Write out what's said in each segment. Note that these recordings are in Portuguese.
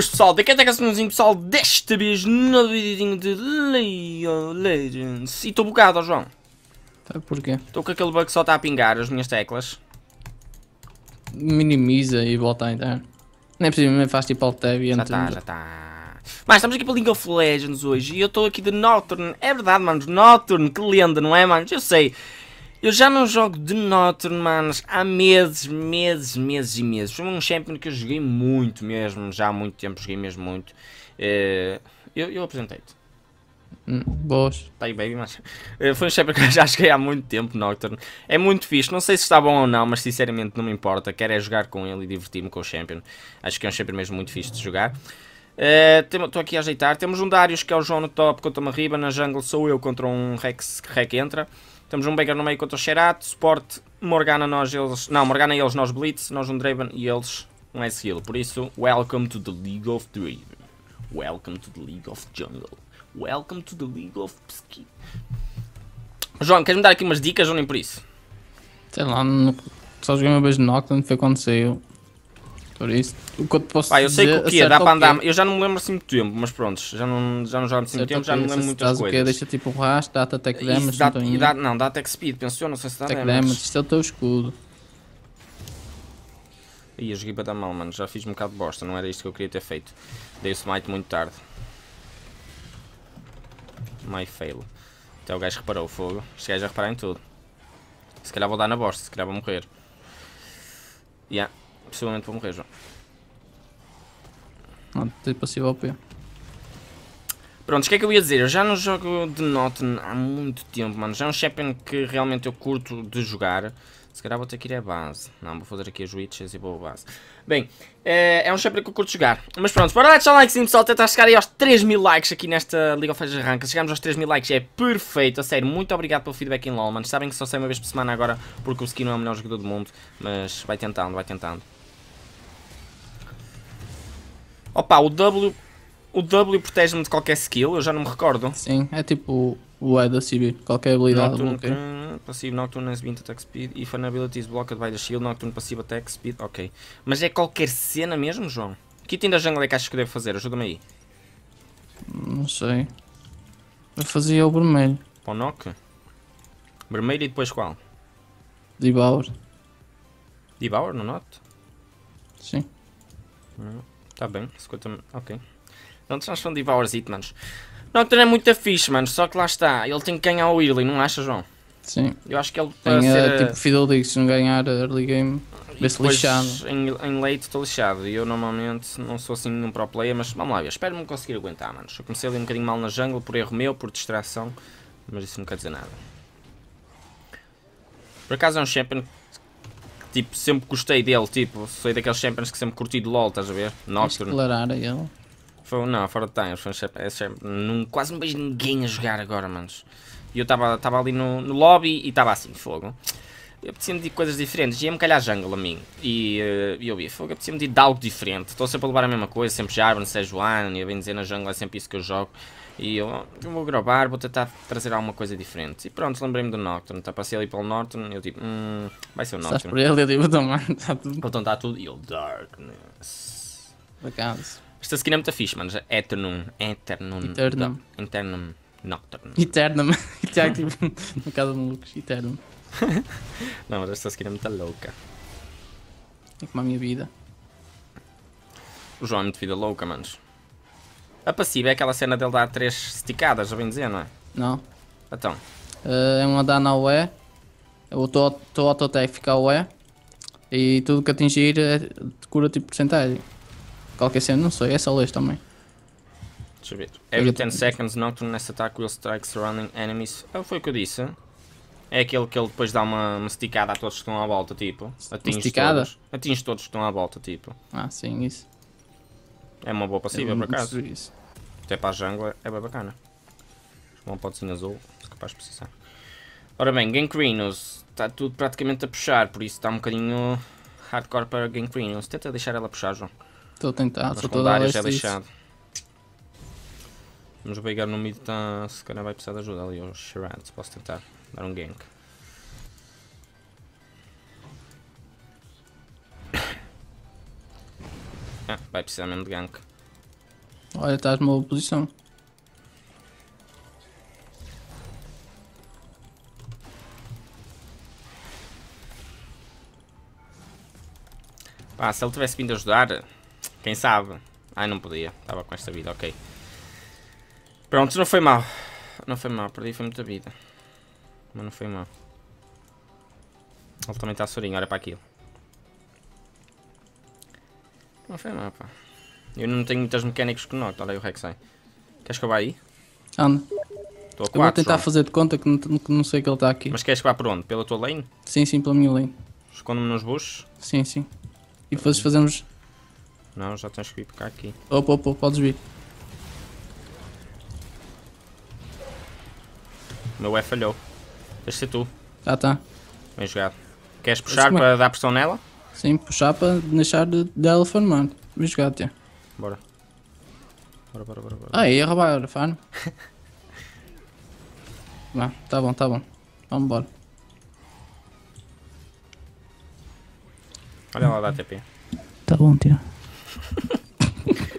Boas pessoal, daqui até que é pessoal, desta vez no vídeo de Leo Legends. E estou bocado ó João. Tá, porquê? Estou com aquele bug que só está a pingar as minhas teclas. Minimiza e volta a entrar. Nem é preciso, faz tipo alt tab e entra. Tá, já está, já está. Mas estamos aqui para League of Legends hoje e eu estou aqui de Northern. É verdade, mano, Northern, que lenda, não é, mano? Eu sei. Eu já não jogo de Noturne, manos, há meses, meses, meses e meses. Foi um champion que eu joguei muito mesmo, já há muito tempo joguei mesmo muito. Eh, eu, eu apresentei-te. Hum, boas. Tá aí, baby, mas. Eh, foi um champion que eu já joguei há muito tempo, Nocturne. É muito fixe, não sei se está bom ou não, mas sinceramente não me importa. Quero é jogar com ele e divertir-me com o champion. Acho que é um champion mesmo muito fixe de jogar. Estou uh, aqui a ajeitar. Temos um Darius que é o João no top contra uma Riba. Na jungle sou eu contra um Rex que entra. Temos um Baker no meio contra o Sherat, Sport, Morgana, nós, eles... Não, Morgana e eles, nós Blitz, nós um Draven e eles um S-Heal. Por isso, welcome to the League of Draven. Welcome to the League of Jungle. Welcome to the League of Pski. João, queres-me dar aqui umas dicas ou nem por isso? Sei lá, só joguei uma vez no Nocturne, foi quando saiu. Por isso, o que eu posso Pá, eu sei que o que é, dá para andar. Eu já não me lembro assim muito tempo, mas pronto, já não, já não jogo assim muito tempo, já não me lembro muitas coisas. que deixa tipo rasto, até que damage. Então, dá, não, dá, não, dá que speed, pensou? Não sei se dá attack damage. Isto é o teu escudo. aí eu joguei para dar mal, mano. Já fiz um bocado de bosta, não era isto que eu queria ter feito. Dei o smite muito tarde. My fail. Até o gajo reparou o fogo. Este gajo já reparar em tudo. Se calhar vou dar na bosta, se calhar vou morrer. Yeah. Possivelmente vou morrer, João. Não, tem passivo ao pé. Pronto, o que é que eu ia dizer? Eu já não jogo de Noten há muito tempo, mano. Já é um Shepen que realmente eu curto de jogar. Se calhar vou ter que ir à base. Não, vou fazer aqui as witches e vou à base. Bem, é, é um Shepen que eu curto jogar. Mas pronto, bora lá deixar o likezinho, pessoal. Tentar chegar aí aos 3 mil likes aqui nesta League of Legends Arranca. Chegamos aos 3 mil likes, é perfeito. A sério, muito obrigado pelo feedback em LOL, mano. Sabem que só sei uma vez por semana agora, porque o Skin não é o melhor jogador do mundo. Mas vai tentando, vai tentando. Opa, o W. O W protege-me de qualquer skill, eu já não me recordo. Sim, é tipo o E da CB, qualquer habilidade Nocturne, Okay. Passive, Nocturne has been attack speed, if an ability is blocked by the shield, Nocturne passivo attack speed, ok. Mas é qualquer cena mesmo, João? Que item da jungle é que achas que devo fazer? Ajuda-me aí. Não sei. Eu fazia o vermelho. Para o knock? Vermelho e depois qual? Devour. Devour no note? Sim. Não. Tá bem, 50 ok. Não transfam de Bowers manos Nocturne é muito fixe, mano, só que lá está, ele tem que ganhar o Early, não acha, João? Sim. Eu acho que ele tem eh, ser... tipo Fidel League, se não ganhar early game, vê-se lixado. Em, em late estou lixado e eu normalmente não sou assim nenhum pro player, mas vamos lá, eu espero-me conseguir aguentar, mano. Eu comecei ali um bocadinho mal na jungle por erro meu, por distração, mas isso não quer dizer nada. Por acaso é um champion Tipo, sempre gostei dele, tipo, sei daqueles champions que sempre curti de LoL, estás a ver? Nocturne. Explorar ele. Foi, não, fora de times, foi um é não, quase não vejo ninguém a jogar agora, manos. E eu estava ali no, no, lobby e estava assim, fogo. Eu apetecia-me de coisas diferentes, ia-me calhar jungle a mim. E uh, eu ia, fogo, apetecia-me de algo diferente. Estou sempre a levar a mesma coisa, sempre Jarvan, Sejuani, ia bem dizer na jungle é sempre isso que eu jogo. E eu, eu vou gravar, vou tentar trazer alguma coisa diferente. E pronto, lembrei-me do Nocturne. Tá, passei ali pelo Nocturne eu tipo, hum, vai ser o Nocturne. Estás por ele, eu digo, também, então, está tudo. Então está tudo. E o Darkness. Bacana. Esta skin é muito fixe, mano. Eternum. Eternum. Eternum. Da, Eternum. Nocturne. Eternum. Tiago, tipo, um bocado Eternum. Não, mas esta skin é muito louca. É como a minha vida. O João é muito vida louca, manos. A passiva é aquela cena dele dar três esticadas, já bem dizer, não é? Não. Então. Uh, é uma dana ao E. O teu autotec fica ao E. E tudo que atingir é cura tipo porcentagem. Qualquer cena, não sei, é só leste também. Deixa eu ver. Every 10 seconds, nocturnal attack will strike surrounding enemies. Ah, foi o que eu disse. É aquele que ele depois dá uma, uma esticada a todos que estão à volta, tipo. Atinge esticada? Todos. Atinge todos que estão à volta, tipo. Ah, sim, isso. É uma boa passiva, é por acaso. Isso. Até para a jungla é bem bacana. É um pontezinha azul, se capaz de precisar. Ora bem, Gankrinos. Está tudo praticamente a puxar, por isso está um bocadinho hardcore para Gankrinos. Tenta deixar ela puxar, João. Estou a tentar, estou toda a já é deixado. Vamos brigar no mid, tá, se calhar vai precisar de ajuda ali, o Shiran, se posso tentar dar um gank. Ah, vai precisar mesmo de gank. Olha, estás numa boa posição. Pá, se ele tivesse vindo ajudar, quem sabe? Ai, não podia. Estava com esta vida, ok. Pronto, não foi mal. Não foi mal, perdi foi muita vida. Mas não foi mal. Ele também está sorinho, olha para aquilo. Não foi mal, pá. Eu não tenho muitas mecânicas que noto. Olha aí o aí. Queres que eu vá aí? Anda. Estou a 4, Eu vou tentar João. fazer de conta que não, que não sei que ele está aqui. Mas queres que vá por onde? Pela tua lane? Sim, sim, pela minha lane. Escondo-me nos buchos? Sim, sim. E depois fazemos... Não, já tens que vir cá aqui. Opa, opa, podes vir. O meu E falhou. Deixa ser tu. Ah, tá. Bem jogado. Queres puxar é- para dar pressão nela? Sim, puxar para deixar de, de mano. Vem jogar, tia. Bora. Bora, bora, bora. bora. Aí, ia roubar a farm. Vá, tá bom, tá bom. Vamos embora. Olha lá, dá TP. Tá bom, tia.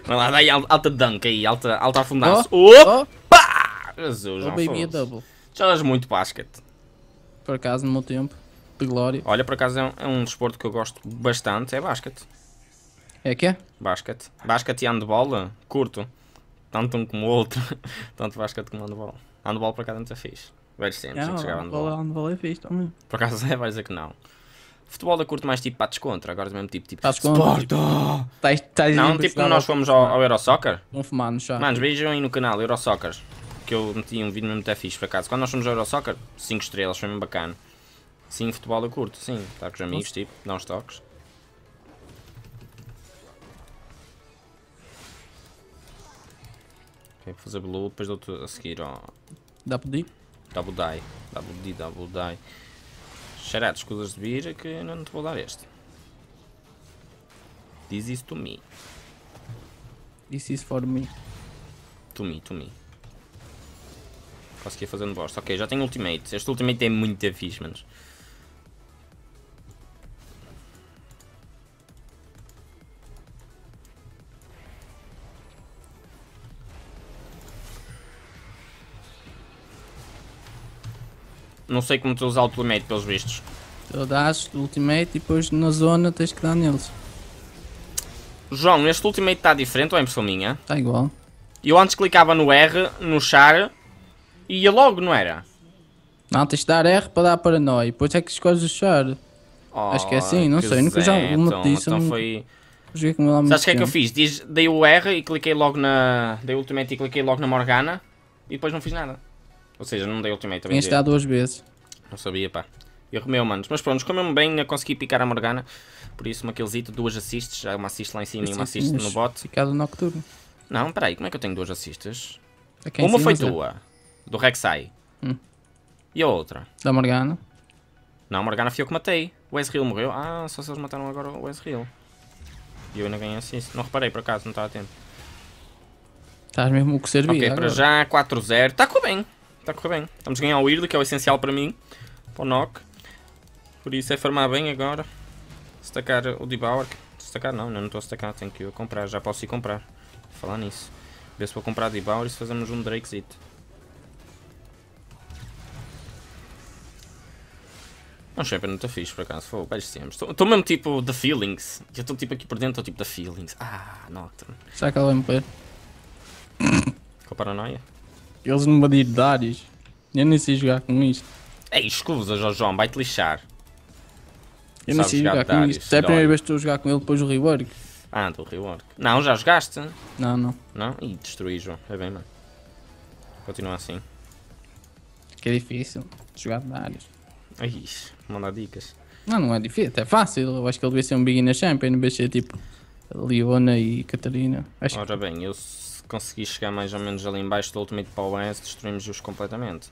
Vai lá, dá aí alta dunk aí, alta, alta afundar oh, oh, Opa! Oh. Jesus, oh, baby, double. Jogas muito basquete. Por acaso, no meu tempo de glória. Olha, por acaso é um, é um desporto que eu gosto bastante, é basquete. É que é? Basquete. Basquete e handball, curto. Tanto um como o outro. Tanto basquete como handball. Handball por acaso é não é fixe. Vejo sempre, é, chegar handball. Handball é fixe também. Por acaso é, vai dizer que não. Futebol eu curto mais tipo patos contra, agora do é mesmo tipo, tipo patos Sporto! Tipo, tais, tais não, tipo como nós fomos ao, ao Eurosoccer. vamos fumar no já. Manos, vejam aí no canal Eurosoccer, que eu meti um vídeo mesmo até fixe por acaso. Quando nós fomos ao Eurosoccer, 5 estrelas, foi mesmo bacana. Sim, futebol eu curto, sim. Estar com os amigos, tipo, não os toques. Ok, vou fazer blue, depois dou-te a seguir ó. Double D? Double die. Double D, double die. Chará, escudas de vir que eu não te vou dar este. Diz isso to me. This is for me. To me, to me. Consegui fazer no boss. Ok, já tenho ultimate. Este ultimate é muito fixe, manos. Não sei como tu usar o ultimate, pelos vistos. Tu o ultimate e depois na zona tens que dar neles. João, este ultimate está diferente ou é impressão minha? Está igual. Eu antes clicava no R, no char, e ia logo, não era? Não, tens de dar R para dar paranoia, depois é que escolhes o char. Oh, Acho que é assim, não oh, sei, nunca já me então, Então foi... Joguei com ele Sabes o que é que eu fiz? Diz, dei o R e cliquei logo na... Dei o ultimate e cliquei logo na Morgana, e depois não fiz nada. Ou seja, não dei ultimate. Tinhas dado duas vezes. Não sabia, pá. Erro meu, manos. Mas pronto, comeu-me bem, eu consegui picar a Morgana. Por isso, uma killzita, duas assists. Já uma assist lá em cima e uma assist no bot. Ficado nocturno. Não, peraí, como é que eu tenho duas assistes? Uma foi é. tua, do Rek'Sai. Hum. E a outra? Da Morgana. Não, Morgana fui eu que matei. O Ezreal morreu. Ah, só se eles mataram agora o Ezreal. E eu ainda ganhei assist. Não reparei, por acaso, não estava tempo. Estás mesmo o que servia Ok, agora. para já, 4-0. Está com bem. Está a correr bem. Estamos a ganhar o Irdo, que é o essencial para mim. Para o Nock. Por isso é farmar bem agora. Destacar o Devour. Destacar não, não estou a destacar. Tenho que ir comprar. Já posso ir comprar. Vou falar nisso. Ver se vou comprar o Devour e se fazemos um Drakezit. Não, sempre não está fixe, por acaso. Foi, vejo sempre. Estou mesmo tipo The Feelings. Eu estou tipo aqui por dentro, estou tipo The Feelings. Ah, Nocturne. Será que ela vai pôr? Com a paranoia? Eles não Darius. Eu nem sei jogar com isto. É escusa, João, João vai-te lixar. Eu não sei jogar, jogar com isto. É a primeira vez que estou a jogar com ele depois do rework. Ah, do rework. Não, já jogaste? Não, não. Não? E destruí, João. É bem, mano. Continua assim. Que é difícil jogar Darius. Ai, manda dicas. Não, não é difícil, é fácil. Eu acho que ele devia ser um beginner champion, devia de ser tipo Leona e Catarina. Acho Ora bem, eu conseguir chegar mais ou menos ali embaixo do Ultimate Power S, destruímos-os completamente.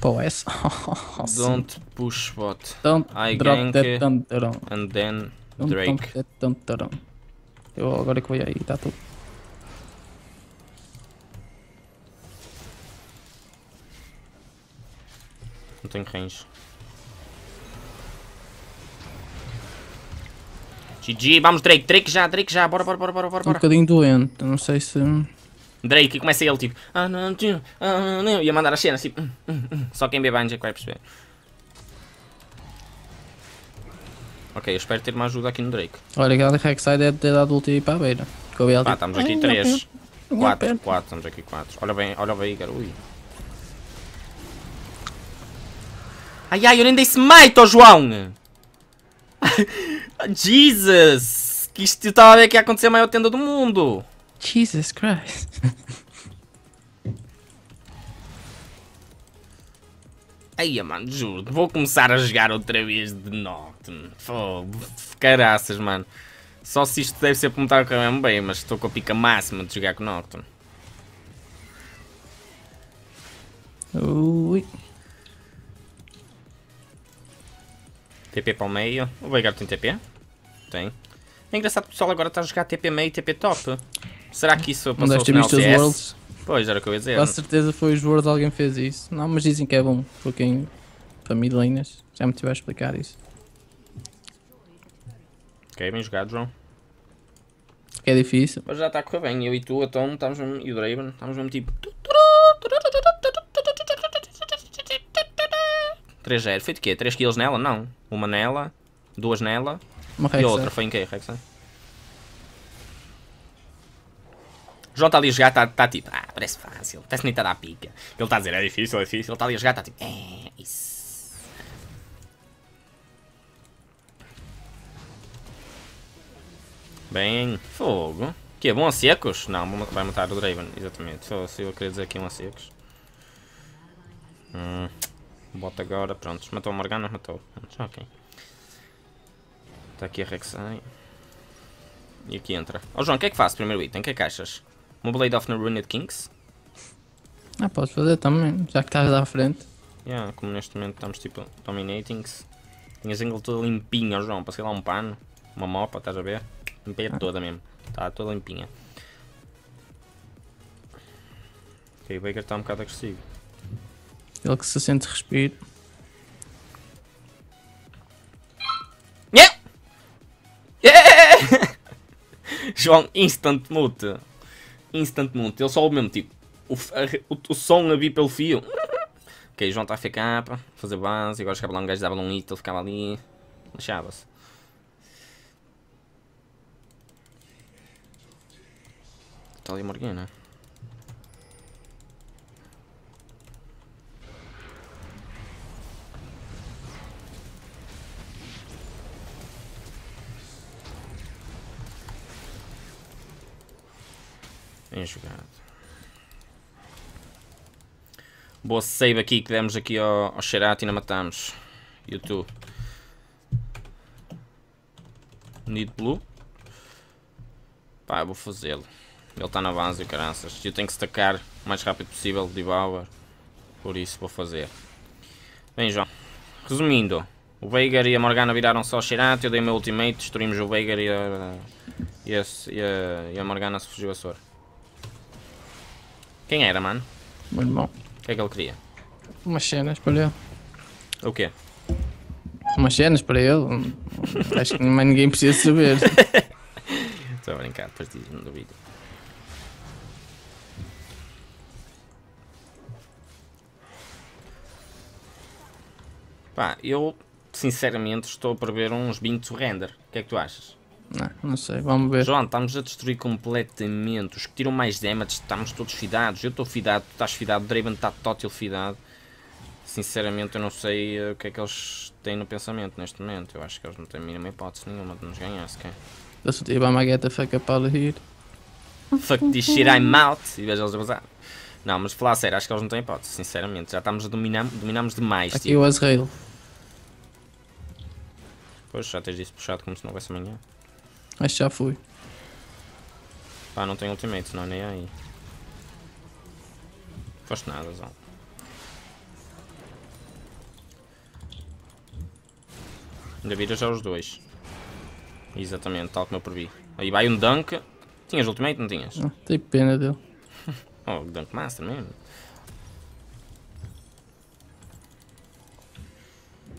Power S? Oh, don't push bot. Don't I drop that dun And then don't Drake. Don't that dun Eu agora que vou aí, está tudo. Não tenho range. GG, vamos Drake, Drake já, Drake já, bora, bora, bora, bora, bora. Um bocadinho doente, não sei se... Drake e começa ele tipo. Ah, não, não, ah, não, e a mandar as cenas tipo. Só quem bebe Anja que vai perceber. Ok, eu espero ter uma ajuda aqui no Drake. Olha, aquela Rek'Sai deve ter dado ulti para a beira. Com ele, Pá, estamos aqui 3, 4, 4, estamos aqui 4. Olha bem, olha bem, cara, ui. Ai ai, eu nem dei smite ao João! Jesus! Que isto estava a ver que ia acontecer a maior tenda do mundo! Jesus Christ. Aí, mano, juro, vou começar a jogar outra vez de Nocturne. se caraças, mano. Só se isto deve ser para me o caminho bem, mas estou com a pica máxima de jogar com Nocturne. Ui. TP para o meio. O Veigar tem TP? Tem. É engraçado que o pessoal agora está a jogar TP meio e TP top. Será que isso passou Mandaste final CS? Worlds? Pois, era o que eu ia dizer. Com certeza foi os Worlds alguém fez isso. Não, mas dizem que é bom. Foi quem... Para midlaners. Já me tive a explicar isso. Ok, bem jogado, João. Que é difícil. Mas já está a correr bem. Eu e tu, a Tom, estamos mesmo, e o Draven, estamos mesmo tipo... 3-0. Foi de quê? 3 kills nela? Não. Uma nela, duas nela uma e a outra. Foi em quê, Rexa? O João está ali a jogar, está tá, tipo, ah, parece fácil, parece nem está a dar pica. Ele está a dizer, é difícil, é difícil. Ele está ali a jogar, está tipo, é, isso. Bem, fogo. Que é bom a secos? Não, vai matar o Draven, exatamente. Só se eu queria dizer aqui um a secos. Hum, bota agora, pronto. Matou o Morgana? Matou. Ok. Está aqui a Rek'Sai. E aqui entra. Ó oh, João, o que é que faço? Primeiro item, o que é que achas? Uma Blade off na Ruined Kings. Ah, podes fazer também, já que estás à frente. Yeah, como neste momento estamos tipo dominating, Tinha a angle toda limpinha, João. Passei lá um pano, uma mopa, estás a ver? Limpei ah. toda mesmo. Está toda limpinha. Ok, o Baker está um bocado agressivo. Ele que se sente respiro. Yeah! Yeah! João, instant mute instantemente. Ele só o mesmo tipo. O, a, o, o som a vir pelo fio. ok, João está a ficar para fazer base. Agora chegava lá um gajo, dava um hit, ele ficava ali. Lixava-se. Está ali a Morgana. Boa save aqui que demos aqui ao, ao Xerati e não matamos. YouTube, Need Blue. Pá, vou fazê-lo. Ele está na base, Caranças. Eu tenho que stacar o mais rápido possível de Bauer. Por isso vou fazer. Bem, João. Resumindo. O Veigar e a Morgana viraram só Xerati. Eu dei o meu ultimate. Destruímos o Veigar e a, e a, e a, e a Morgana se fugiu a Sora. Quem era, mano? Meu irmão. O que é que ele queria? Umas cenas para ele. O quê? Umas cenas para ele. Acho que mais ninguém precisa saber. Estou a brincar, depois diz-me do vídeo. Pá, eu sinceramente estou a prever uns 20 render. O que é que tu achas? Não, não sei, vamos ver. João, estamos a destruir completamente. Os que tiram mais damage, estamos todos fidados. Eu estou fidado, tu estás fidado, o Draven está total fidado. Sinceramente, eu não sei eh, o que é que eles têm no pensamento neste momento. Eu acho que eles não têm a mínima hipótese nenhuma de nos ganhar quer. Eu what Ibama get the fuck up out of here. Fuck this shit, I'm out. E vejo eles a gozar. Não, mas falar a sério, acho que eles não têm hipótese, sinceramente. Já estamos a dominar, dominamos demais. Aqui tipo. o Azrael. Pois, já tens disso puxado como se não houvesse amanhã. Acho que já foi. Pá, não tem ultimate, não, nem aí. Foste nada, Zão. Ainda vira já os dois. Exatamente, tal como eu previ. Aí vai um dunk. Tinhas ultimate, não tinhas? Não, ah, tenho pena dele. oh, dunk master mesmo.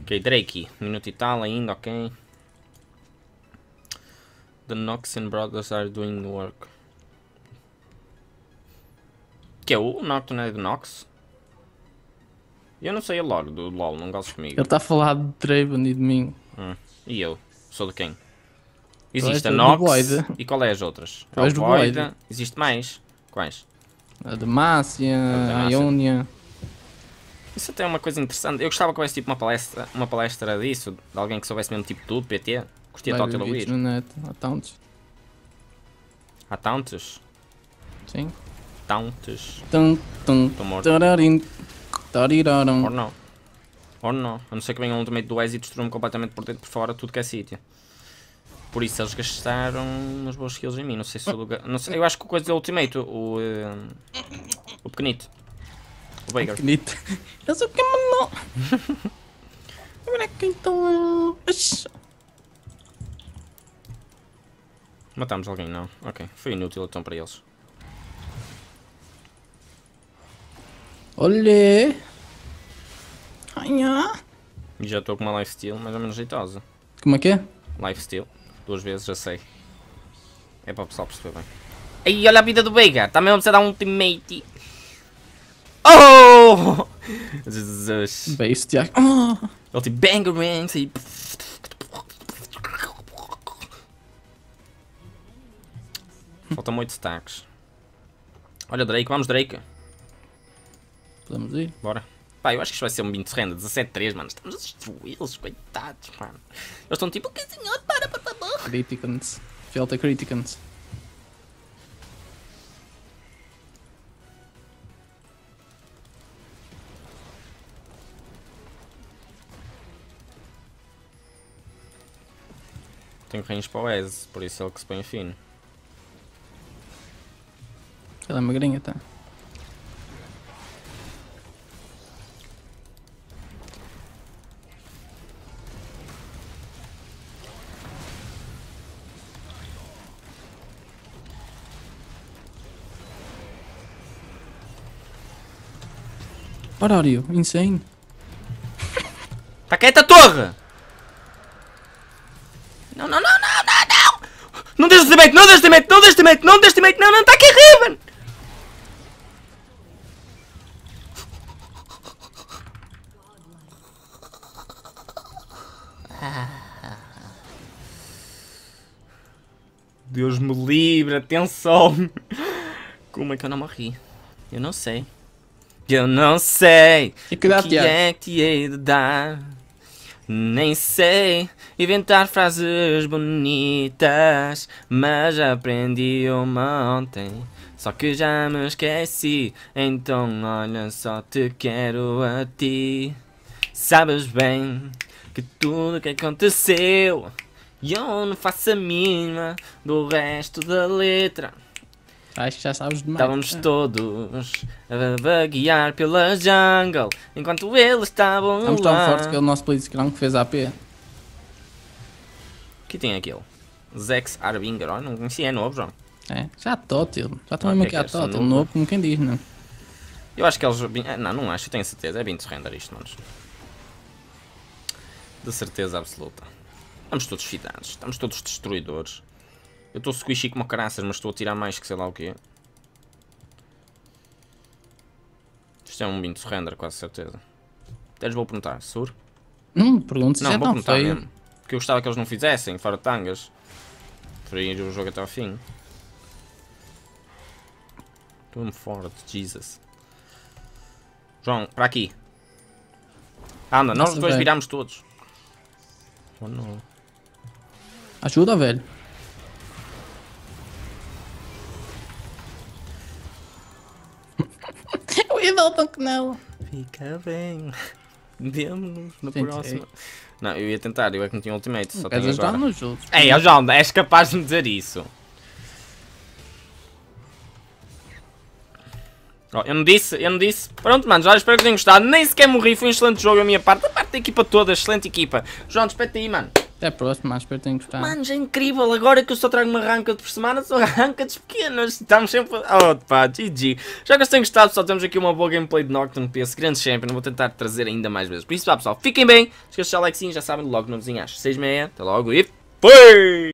Ok, Drake, minuto e tal ainda, ok the Noxin brothers are doing work. Que é o Norton é Nox? Eu não sei a do LOL, não gosto comigo. Ele está a falar de Draven e de mim. Hum. E eu? Sou de quem? Existe a Nox e qual é as outras? Tu és é do Void. Existe mais? Quais? A Demacia, a Ionia. Isso até é uma coisa interessante. Eu gostava que houvesse tipo uma palestra, uma palestra disso, de alguém que soubesse mesmo tipo tudo, PT. Curtia Vai tanto ele Há tantos. Há tantos? Sim. Tantos. Tum, morto. Ou não. Ou não. A não ser que venha um ultimate do Ezio e destrua-me completamente por dentro por fora tudo que é sítio. Por isso eles gastaram umas boas skills em mim. Não sei se o lugar. Não sei, eu acho que o coisa do ultimate, o. O, eh, o pequenito. O Baker. O pequenito. Eu sou o que mandou. O é que então. Matámos alguém, não. Ok, foi inútil então para eles. Olê! Anha! Já estou com uma lifesteal mais ou menos jeitosa. Como é que é? Lifesteal. Duas vezes, já sei. É para o pessoal perceber bem. Ai, olha a vida do Veiga! Também tá vamos dar um ultimate. Oh! Jesus! Bestia. Oh! Ele tipo, bang, bang, Faltam 8 stacks. Olha Drake, vamos Drake. Podemos ir? Bora. Pá, eu acho que isto vai ser um bingo de renda, 17-3, mano. Estamos a destruí-los, coitados, mano. Eles estão tipo, que senhor, para, por favor. Criticans. Felta Criticans. Tenho range para o Ez, por isso é ele que se põe fino. Ela é magrinha, tá? What are you? Insane? Tá quieta, torre! Libra, atenção. Como é que eu não morri? Eu não sei. Eu não sei que o que é que hei de dar. Nem sei inventar frases bonitas, mas aprendi uma ontem. Só que já me esqueci, então olha só, te quero a ti. Sabes bem que tudo que aconteceu e eu não faço a mínima do resto da letra. Acho que já sabes demais. Estávamos todos a vaguear pela jungle enquanto eles estavam lá Estamos tão fortes que é o nosso Blitzcrank que fez AP. O que tem aquele? Zex Arbinger, oh, não conheci, é novo, João. É, já é tótil. Já estou mesmo aqui à tótil, novo como quem diz, não né? Eu acho que eles... Eh, não, não acho, eu tenho certeza. É bem de render isto, manos. De certeza absoluta. Estamos todos fidados, estamos todos destruidores. Eu estou squishy como caraças, mas estou a tirar mais que sei lá o quê. Isto é um bin surrender, quase certeza. Até lhes vou perguntar, sur? Hum, pergunto se não, vou perguntar feio. Mesmo, porque eu gostava que eles não fizessem, fora tangas. Para ir o jogo até ao fim. Estou-me Jesus. João, para aqui. Anda, nós dois véio. viramos todos. Oh não. Ajuda, velho. o Evaldo não. Fica bem. vemos na próxima é. Não, eu ia tentar, eu é que não tinha ultimate. Só tenho ajudar tá agora. nos outros. Ei, João, és capaz de me dizer isso. Oh, eu não disse, eu não disse. Pronto, mano, já espero que tenham gostado. Nem sequer morri, foi um excelente jogo a minha parte. A parte da equipa toda, excelente equipa. João, espera-te aí, mano. Até próximo, mas espero que tenham gostado. Manos, é incrível. Agora que eu só trago uma ranca por semana, são rancas pequenas. Estamos sempre. Oh, pá, GG. Já que tenho têm gostado, pessoal, temos aqui uma boa gameplay de Nocturne PS Grande Champion. Vou tentar trazer ainda mais vezes. Por isso, pessoal, fiquem bem. se de deixar o likezinho, já sabem, logo no vizinho às 6h30. Até logo e. Fui!